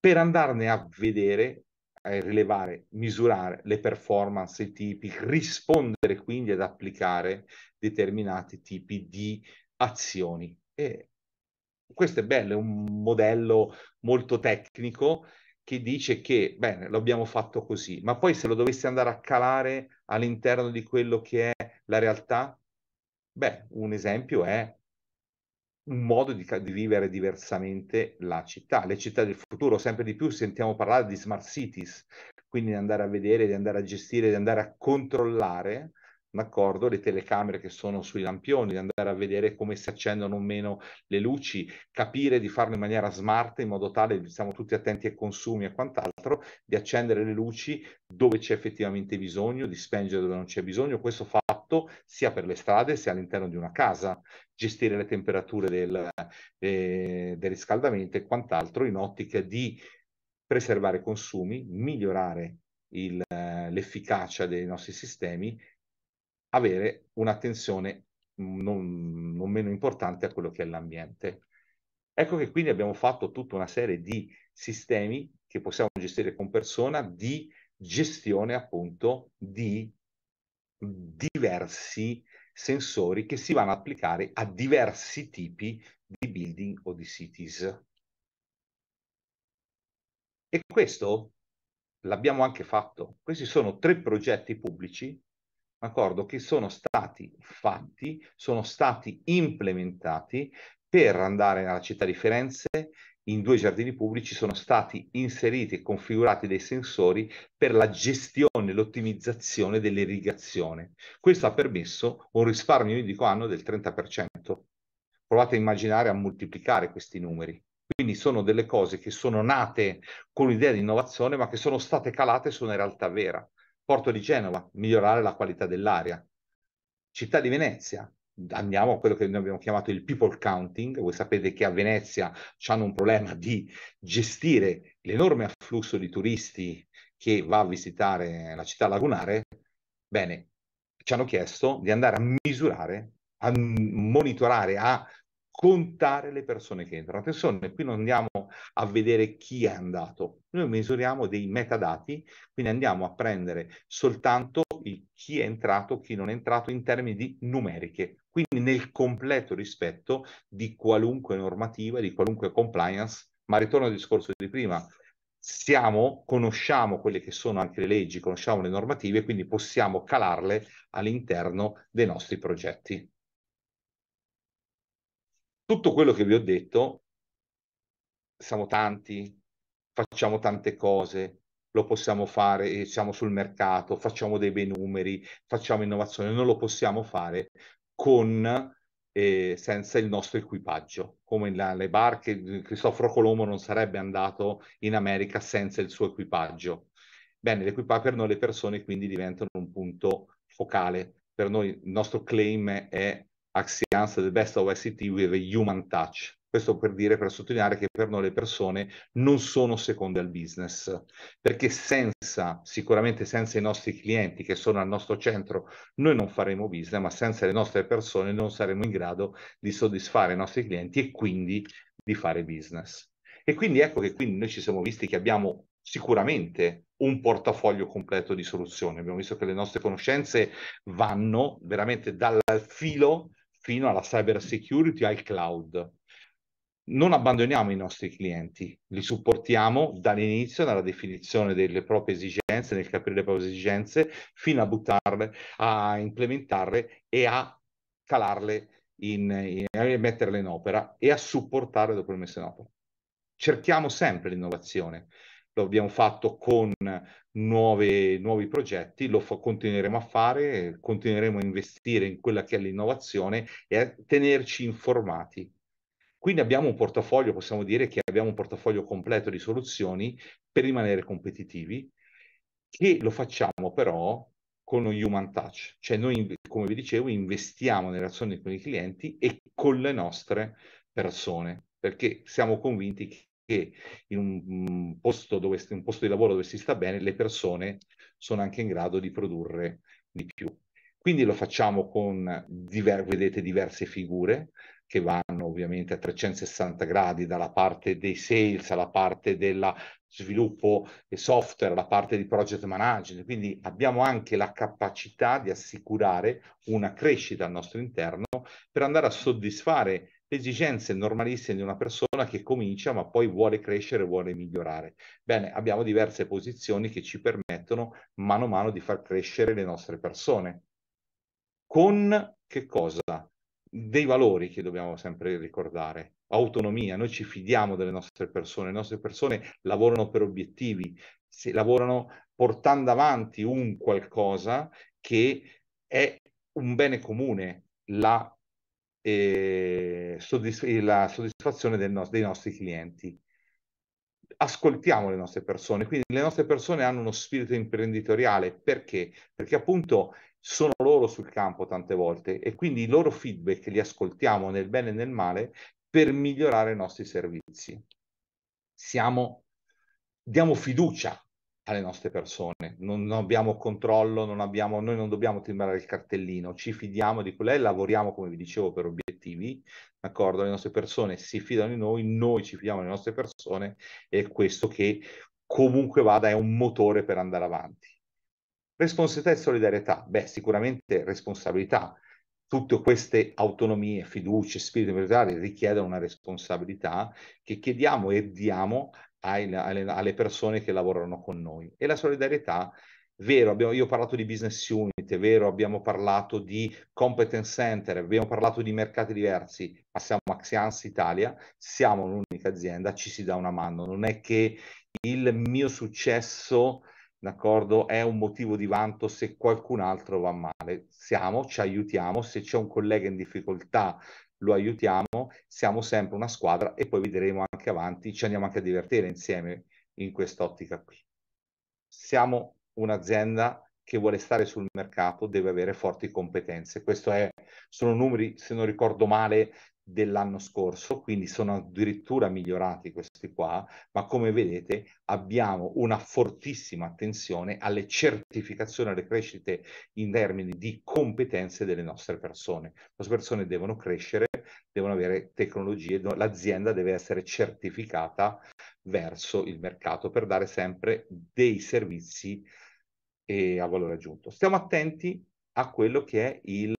per andarne a vedere, a rilevare, misurare le performance, i tipi, rispondere quindi ad applicare determinati tipi di azioni. E questo è bello, è un modello molto tecnico che dice che, bene, l'abbiamo fatto così, ma poi se lo dovessi andare a calare all'interno di quello che è la realtà, beh, un esempio è un modo di, di, vivere diversamente la città, le città del futuro. Sempre di più sentiamo parlare di smart cities, quindi di andare a vedere, di andare a gestire, di andare a controllare d'accordo, le telecamere che sono sui lampioni, di andare a vedere come si accendono o meno le luci, capire di farlo in maniera smart in modo tale, che siamo tutti attenti ai consumi e quant'altro, di accendere le luci dove c'è effettivamente bisogno, di spengere dove non c'è bisogno, questo fatto sia per le strade sia all'interno di una casa, gestire le temperature del, eh, del riscaldamento e quant'altro in ottica di preservare i consumi, migliorare il, eh, l'efficacia dei nostri sistemi avere un'attenzione mm, non, non meno importante a quello che è l'ambiente. Ecco che quindi abbiamo fatto tutta una serie di sistemi che possiamo gestire con persona di gestione appunto di diversi sensori che si vanno ad applicare a diversi tipi di building o di cities. E questo l'abbiamo anche fatto. Questi sono tre progetti pubblici d'accordo? che sono stati fatti, sono stati implementati per andare nella città di Firenze in due giardini pubblici sono stati inseriti e configurati dei sensori per la gestione e l'ottimizzazione dell'irrigazione. Questo ha permesso un risparmio dico anno del 30%. Provate a immaginare a moltiplicare questi numeri. Quindi sono delle cose che sono nate con l'idea di innovazione, ma che sono state calate su una realtà vera. Porto di Genova, migliorare la qualità dell'aria. Città di Venezia, andiamo a quello che noi abbiamo chiamato il people counting. Voi sapete che a Venezia hanno un problema di gestire l'enorme afflusso di turisti che va a visitare la città lagunare. Bene, ci hanno chiesto di andare a misurare, a monitorare, a contare le persone che entrano. Attenzione, qui non andiamo a vedere chi è andato, noi misuriamo dei metadati, quindi andiamo a prendere soltanto il, chi è entrato, chi non è entrato in termini di numeriche, quindi nel completo rispetto di qualunque normativa, di qualunque compliance, ma ritorno al discorso di prima, siamo, conosciamo quelle che sono anche le leggi, conosciamo le normative, quindi possiamo calarle all'interno dei nostri progetti tutto quello che vi ho detto, siamo tanti, facciamo tante cose, lo possiamo fare, eh, siamo sul mercato, facciamo dei bei numeri, facciamo innovazione, non lo possiamo fare con, eh, senza il nostro equipaggio, come la, le barche, eh, Cristoforo Colombo non sarebbe andato in America senza il suo equipaggio. Bene, l'equipaggio per noi le persone quindi diventano un punto focale, per noi il nostro claim è Axians, The Best of ICT with a Human Touch. Questo per dire, per sottolineare che per noi le persone non sono seconde al business, perché senza, sicuramente senza i nostri clienti che sono al nostro centro, noi non faremo business, ma senza le nostre persone non saremo in grado di soddisfare i nostri clienti e quindi di fare business. E quindi ecco che quindi noi ci siamo visti che abbiamo sicuramente un portafoglio completo di soluzioni. Abbiamo visto che le nostre conoscenze vanno veramente dal filo fino alla cyber security, al cloud. Non abbandoniamo i nostri clienti, li supportiamo dall'inizio nella definizione delle proprie esigenze, nel capire le proprie esigenze, fino a buttarle, a implementarle e a calarle, in, in, a metterle in opera e a supportarle dopo le messe in opera. Cerchiamo sempre l'innovazione, lo abbiamo fatto con nuove, nuovi progetti, lo fa, continueremo a fare, continueremo a investire in quella che è l'innovazione e a tenerci informati. Quindi abbiamo un portafoglio, possiamo dire che abbiamo un portafoglio completo di soluzioni per rimanere competitivi, e lo facciamo però con lo human touch, cioè noi, come vi dicevo, investiamo nelle relazioni con i clienti e con le nostre persone, perché siamo convinti che in un mm, posto, dove, un posto di lavoro dove si sta bene, le persone sono anche in grado di produrre di più. Quindi lo facciamo con, diver- vedete, diverse figure che vanno ovviamente a 360 gradi dalla parte dei sales alla parte dello sviluppo e software, alla parte di project management. Quindi abbiamo anche la capacità di assicurare una crescita al nostro interno per andare a soddisfare le esigenze normalissime di una persona che comincia ma poi vuole crescere, vuole migliorare. Bene, abbiamo diverse posizioni che ci permettono mano a mano di far crescere le nostre persone. Con che cosa? Dei valori che dobbiamo sempre ricordare. Autonomia, noi ci fidiamo delle nostre persone, le nostre persone lavorano per obiettivi, si lavorano portando avanti un qualcosa che è un bene comune, la e soddisf la soddisfazione no dei nostri clienti. Ascoltiamo le nostre persone, quindi le nostre persone hanno uno spirito imprenditoriale perché? Perché appunto sono loro sul campo tante volte e quindi i loro feedback li ascoltiamo nel bene e nel male per migliorare i nostri servizi. Siamo, diamo fiducia alle nostre persone. Non, non, abbiamo controllo, non abbiamo, noi non dobbiamo timbrare il cartellino, ci fidiamo di quella e lavoriamo, come vi dicevo, per obiettivi, d'accordo? Le nostre persone si fidano di noi, noi ci fidiamo delle nostre persone e questo che comunque vada è un motore per andare avanti. Responsabilità e solidarietà? Beh, sicuramente responsabilità tutte queste autonomie, fiducia, spirito libertario richiedono una responsabilità che chiediamo e diamo ai, alle, alle, persone che lavorano con noi. E la solidarietà, vero, abbiamo, io ho parlato di business unit, è vero, abbiamo parlato di competence center, abbiamo parlato di mercati diversi, ma siamo Axians Italia, siamo un'unica azienda, ci si dà una mano. Non è che il mio successo d'accordo? È un motivo di vanto se qualcun altro va male. Siamo, ci aiutiamo, se c'è un collega in difficoltà lo aiutiamo, siamo sempre una squadra e poi vedremo anche avanti, ci andiamo anche a divertire insieme in quest'ottica qui. Siamo un'azienda che vuole stare sul mercato deve avere forti competenze. Questo è, sono numeri, se non ricordo male, dell'anno scorso, quindi sono addirittura migliorati questi qua, ma come vedete abbiamo una fortissima attenzione alle certificazioni, alle crescite in termini di competenze delle nostre persone. Le nostre persone devono crescere, devono avere tecnologie, l'azienda deve essere certificata verso il mercato per dare sempre dei servizi eh, a valore aggiunto. Stiamo attenti a quello che è il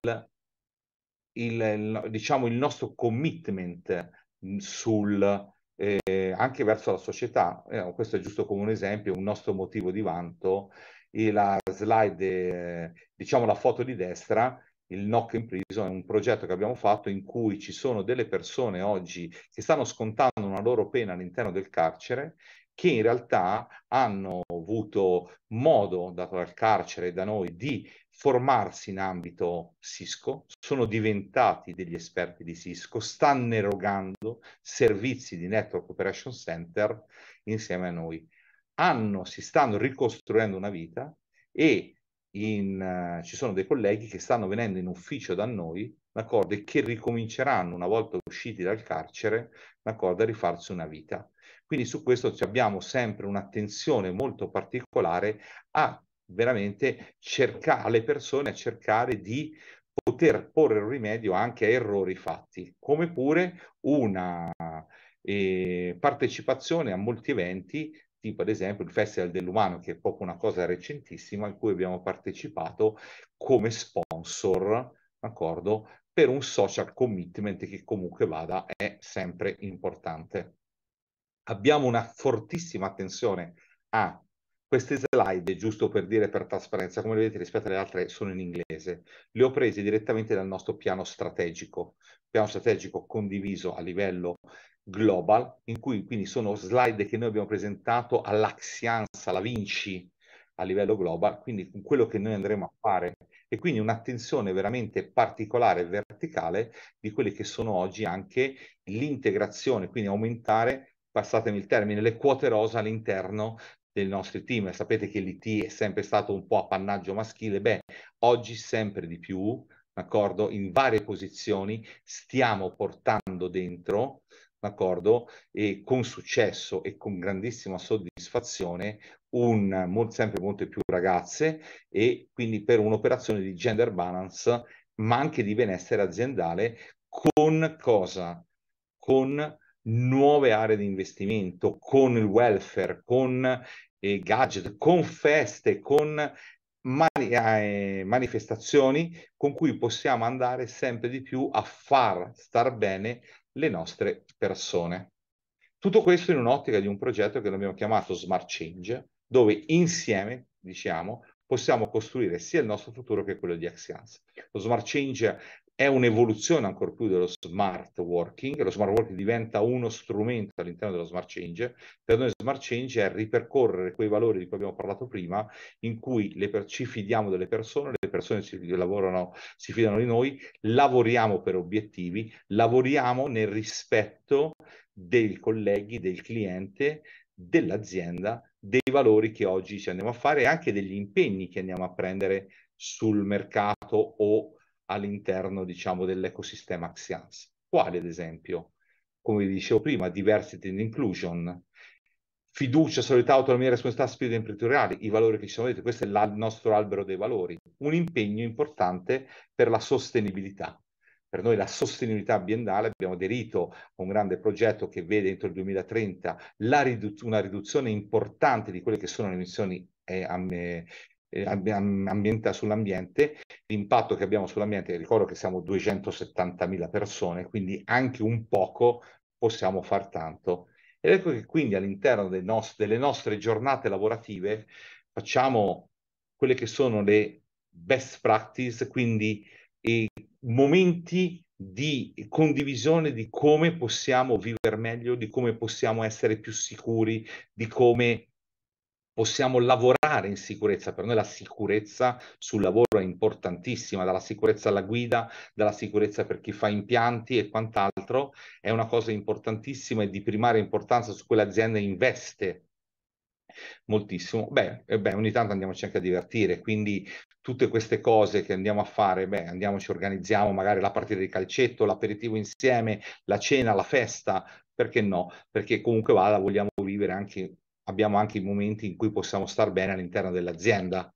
il, diciamo, il nostro commitment mm, sul, eh, anche verso la società, eh, questo è giusto come un esempio, un nostro motivo di vanto, e la slide, eh, diciamo la foto di destra, il Knock in Prison è un progetto che abbiamo fatto in cui ci sono delle persone oggi che stanno scontando una loro pena all'interno del carcere che in realtà hanno avuto modo, dato dal carcere da noi, di formarsi in ambito Cisco, sono diventati degli esperti di Cisco, stanno erogando servizi di Network Operation Center insieme a noi. Hanno, si stanno ricostruendo una vita e in, uh, ci sono dei colleghi che stanno venendo in ufficio da noi d'accordo, e che ricominceranno una volta usciti dal carcere d'accordo, a rifarsi una vita. Quindi su questo abbiamo sempre un'attenzione molto particolare a veramente cercare alle persone a cercare di poter porre un rimedio anche a errori fatti, come pure una eh, partecipazione a molti eventi, tipo ad esempio il Festival dell'Umano, che è proprio una cosa recentissima, in cui abbiamo partecipato come sponsor, d'accordo, per un social commitment che comunque vada è sempre importante. Abbiamo una fortissima attenzione a queste slide, giusto per dire per trasparenza, come vedete rispetto alle altre sono in inglese, le ho prese direttamente dal nostro piano strategico, piano strategico condiviso a livello global, in cui quindi sono slide che noi abbiamo presentato all'Axianza, alla Vinci a livello global, quindi con quello che noi andremo a fare e quindi un'attenzione veramente particolare e verticale di quelli che sono oggi anche l'integrazione, quindi aumentare passatemi il termine, le quote rosa all'interno dei nostri team, sapete che l'IT è sempre stato un po' appannaggio maschile, beh, oggi sempre di più, d'accordo, in varie posizioni stiamo portando dentro, d'accordo, e con successo e con grandissima soddisfazione un, sempre molte più ragazze e quindi per un'operazione di gender balance, ma anche di benessere aziendale con cosa? Con nuove aree di investimento, con il welfare, con eh, gadget, con feste, con mani- eh, manifestazioni con cui possiamo andare sempre di più a far star bene le nostre persone. Tutto questo in un'ottica di un progetto che abbiamo chiamato Smart Change, dove insieme, diciamo, possiamo costruire sia il nostro futuro che quello di Axians. Lo Smart Change è un'evoluzione ancora più dello smart working, lo smart working diventa uno strumento all'interno dello smart change, per noi smart change è ripercorrere quei valori di cui abbiamo parlato prima, in cui per- ci fidiamo delle persone, le persone si, lavorano, si fidano di noi, lavoriamo per obiettivi, lavoriamo nel rispetto dei colleghi, del cliente, dell'azienda, dei valori che oggi ci andiamo a fare e anche degli impegni che andiamo a prendere sul mercato o all'interno, diciamo, dell'ecosistema Axians. Quali, ad esempio, come vi dicevo prima, diversity and inclusion, fiducia, solidità, autonomia, responsabilità, spirito imprenditoriale, i valori che ci sono dentro, questo è il nostro albero dei valori, un impegno importante per la sostenibilità. Per noi la sostenibilità ambientale, abbiamo aderito a un grande progetto che vede entro il 2030 ridu una riduzione importante di quelle che sono le emissioni eh, eh, ambienta sull'ambiente, l'impatto che abbiamo sull'ambiente, ricordo che siamo 270.000 persone, quindi anche un poco possiamo far tanto. Ed ecco che quindi all'interno nost- delle nostre giornate lavorative facciamo quelle che sono le best practice, quindi eh, momenti di condivisione di come possiamo vivere meglio, di come possiamo essere più sicuri, di come possiamo lavorare in sicurezza. Per noi la sicurezza sul lavoro è importantissima, dalla sicurezza alla guida, dalla sicurezza per chi fa impianti e quant'altro, è una cosa importantissima e di primaria importanza su cui l'azienda investe moltissimo. Beh, eh, beh, ogni tanto andiamoci anche a divertire, quindi tutte queste cose che andiamo a fare, beh, andiamoci, organizziamo magari la partita di calcetto, l'aperitivo insieme, la cena, la festa, perché no? Perché comunque vada, vogliamo vivere anche abbiamo anche i momenti in cui possiamo star bene all'interno dell'azienda.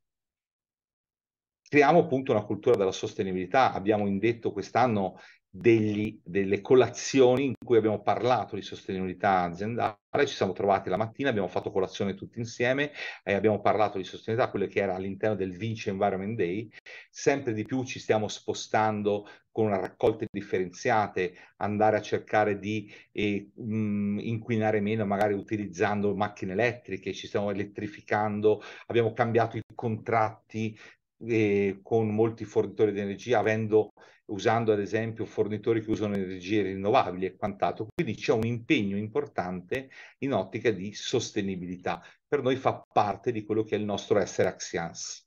Creiamo appunto una cultura della sostenibilità. Abbiamo indetto quest'anno degli, delle colazioni in cui abbiamo parlato di sostenibilità aziendale, ci siamo trovati la mattina, abbiamo fatto colazione tutti insieme e abbiamo parlato di sostenibilità, quello che era all'interno del Vince Environment Day. Sempre di più ci stiamo spostando con una raccolta differenziate, andare a cercare di eh, mh, mm, inquinare meno, magari utilizzando macchine elettriche, ci stiamo elettrificando, abbiamo cambiato i contratti eh, con molti fornitori di energia, avendo, usando ad esempio fornitori che usano energie rinnovabili e quant'altro. Quindi c'è un impegno importante in ottica di sostenibilità. Per noi fa parte di quello che è il nostro essere Axians.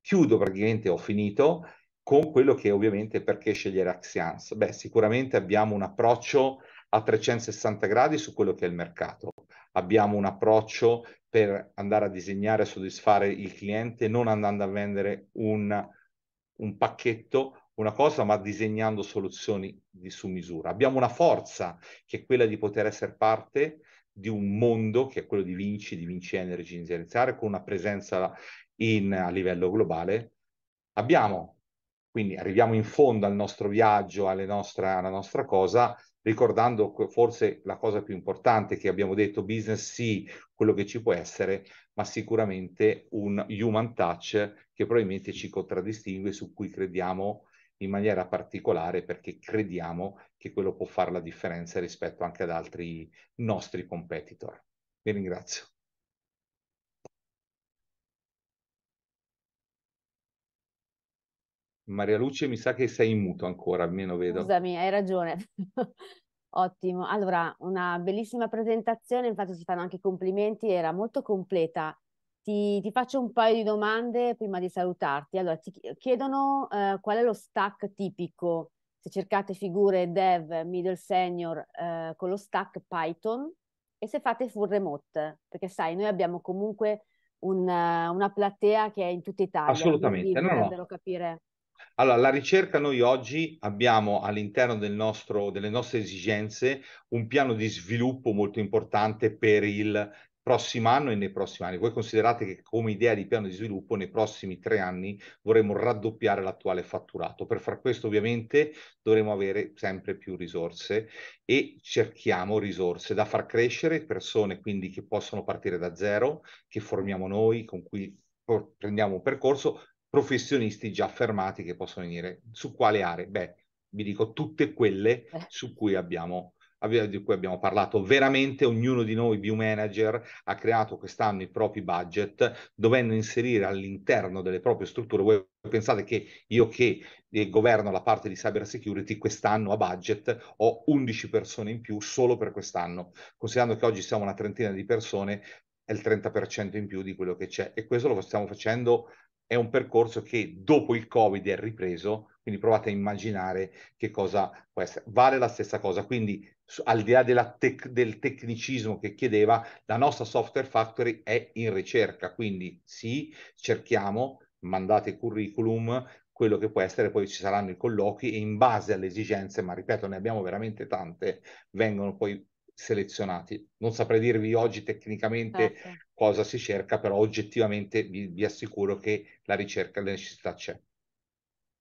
Chiudo praticamente, ho finito, con quello che ovviamente perché scegliere Axians? Beh, sicuramente abbiamo un approccio a 360 gradi su quello che è il mercato. Abbiamo un approccio per andare a disegnare e soddisfare il cliente, non andando a vendere un, un pacchetto, una cosa, ma disegnando soluzioni di su misura. Abbiamo una forza che è quella di poter essere parte di un mondo che è quello di Vinci, di Vinci Energy Iniziare, con una presenza in, a livello globale. Abbiamo, quindi arriviamo in fondo al nostro viaggio, nostre, alla nostra cosa, ricordando forse la cosa più importante che abbiamo detto, business sì, quello che ci può essere, ma sicuramente un human touch che probabilmente ci contraddistingue, su cui crediamo in maniera particolare perché crediamo che quello può fare la differenza rispetto anche ad altri nostri competitor. Vi ringrazio. Maria Luce, mi sa che sei in muto ancora, almeno vedo. Scusami, hai ragione. Ottimo. Allora, una bellissima presentazione, infatti si fanno anche complimenti, era molto completa. Ti, ti faccio un paio di domande prima di salutarti. Allora, ti chiedono eh, qual è lo stack tipico, se cercate figure dev, middle senior, eh, con lo stack Python e se fate full remote, perché sai, noi abbiamo comunque una, una platea che è in tutta Italia. Assolutamente, no, no. capire. Allora, la ricerca noi oggi abbiamo all'interno del nostro, delle nostre esigenze un piano di sviluppo molto importante per il prossimo anno e nei prossimi anni. Voi considerate che come idea di piano di sviluppo nei prossimi tre anni vorremmo raddoppiare l'attuale fatturato. Per far questo ovviamente dovremo avere sempre più risorse e cerchiamo risorse da far crescere, persone quindi che possono partire da zero, che formiamo noi, con cui prendiamo un percorso, professionisti già affermati che possono venire. Su quale aree? Beh, vi dico tutte quelle eh. su cui abbiamo, di cui abbiamo parlato. Veramente ognuno di noi biomanager ha creato quest'anno i propri budget, dovendo inserire all'interno delle proprie strutture. Voi pensate che io che eh, governo la parte di cyber security, quest'anno a budget ho 11 persone in più solo per quest'anno, considerando che oggi siamo una trentina di persone, è il 30% in più di quello che c'è e questo lo stiamo facendo è un percorso che dopo il Covid è ripreso, quindi provate a immaginare che cosa può essere. Vale la stessa cosa, quindi al di là della tec- del tecnicismo che chiedeva, la nostra software factory è in ricerca, quindi sì, cerchiamo, mandate curriculum, quello che può essere, poi ci saranno i colloqui e in base alle esigenze, ma ripeto, ne abbiamo veramente tante, vengono poi selezionati. Non saprei dirvi oggi tecnicamente certo cosa si cerca, però oggettivamente vi, vi assicuro che la ricerca della necessità c'è.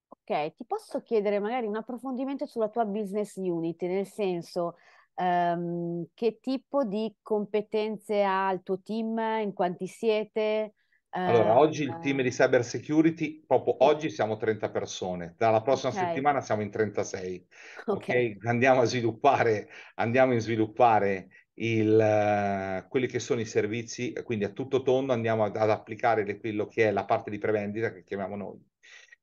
Ok, ti posso chiedere magari un approfondimento sulla tua business unit, nel senso um, che tipo di competenze ha il tuo team, in quanti siete? Allora, eh, oggi il team di cyber security, proprio oggi siamo 30 persone, dalla prossima okay. settimana siamo in 36. Ok, okay? Andiamo a sviluppare, andiamo a sviluppare il, eh, quelli che sono i servizi, eh, quindi a tutto tondo andiamo ad, ad applicare le, quello che è la parte di prevendita che chiamiamo noi,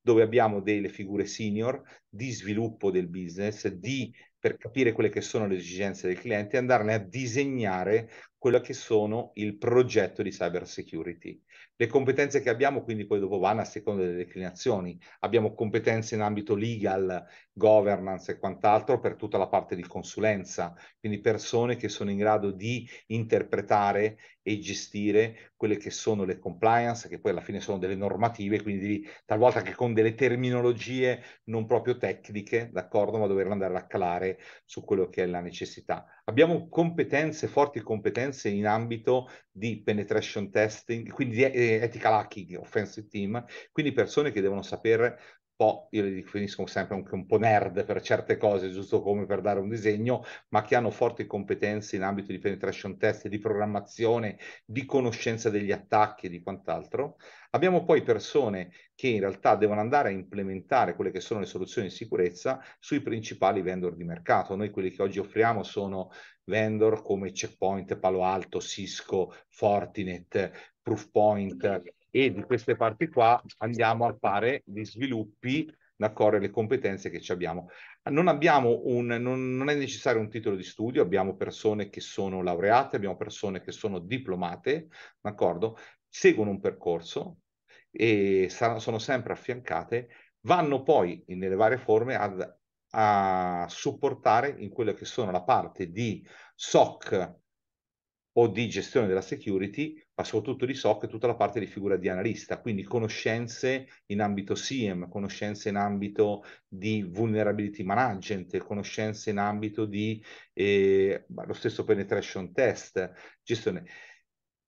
dove abbiamo delle figure senior di sviluppo del business, di, per capire quelle che sono le esigenze del cliente e andarne a disegnare quello che sono il progetto di cyber security. Le competenze che abbiamo quindi poi dopo vanno a seconda delle declinazioni. Abbiamo competenze in ambito legal governance e quant'altro per tutta la parte di consulenza, quindi persone che sono in grado di interpretare e gestire quelle che sono le compliance, che poi alla fine sono delle normative, quindi talvolta anche con delle terminologie non proprio tecniche, d'accordo, ma dover andare a calare su quello che è la necessità. Abbiamo competenze, forti competenze in ambito di penetration testing, quindi di eh, ethical hacking, offensive team, quindi persone che devono sapere po', io le definisco sempre anche un po' nerd per certe cose, giusto come per dare un disegno, ma che hanno forti competenze in ambito di penetration test, di programmazione, di conoscenza degli attacchi e di quant'altro. Abbiamo poi persone che in realtà devono andare a implementare quelle che sono le soluzioni di sicurezza sui principali vendor di mercato. Noi quelli che oggi offriamo sono vendor come Checkpoint, Palo Alto, Cisco, Fortinet, Proofpoint e di queste parti qua andiamo a fare gli sviluppi d'accordo le competenze che abbiamo. Non, abbiamo un, non, non è necessario un titolo di studio, abbiamo persone che sono laureate, abbiamo persone che sono diplomate, d'accordo? Seguono un percorso e saranno, sono sempre affiancate, vanno poi nelle varie forme ad, a supportare in quella che sono la parte di SOC o di gestione della security, ma soprattutto di SOC e tutta la parte di figura di analista, quindi conoscenze in ambito SIEM, conoscenze in ambito di vulnerability management, conoscenze in ambito di eh, lo stesso penetration test, gestione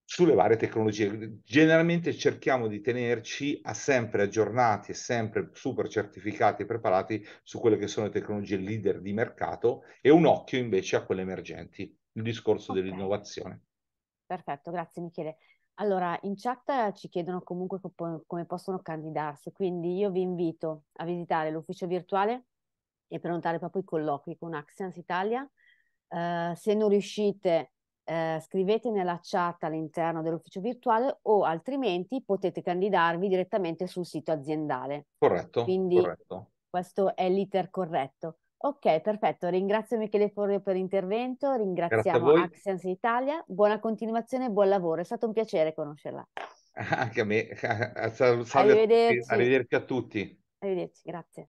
sulle varie tecnologie. Generalmente cerchiamo di tenerci a sempre aggiornati e sempre super certificati e preparati su quelle che sono le tecnologie leader di mercato e un occhio invece a quelle emergenti il discorso okay. dell'innovazione. Perfetto, grazie Michele. Allora, in chat ci chiedono comunque come possono candidarsi, quindi io vi invito a visitare l'ufficio virtuale e prenotare proprio i colloqui con Axians Italia. Uh, se non riuscite, uh, scrivete nella chat all'interno dell'ufficio virtuale o altrimenti potete candidarvi direttamente sul sito aziendale. Corretto. Quindi corretto. questo è l'iter corretto. Ok, perfetto. Ringrazio Michele Forrio per l'intervento, ringraziamo Accents Italia. Buona continuazione e buon lavoro. È stato un piacere conoscerla. Anche a me. Salve Arrivederci. A tutti. Arrivederci, grazie.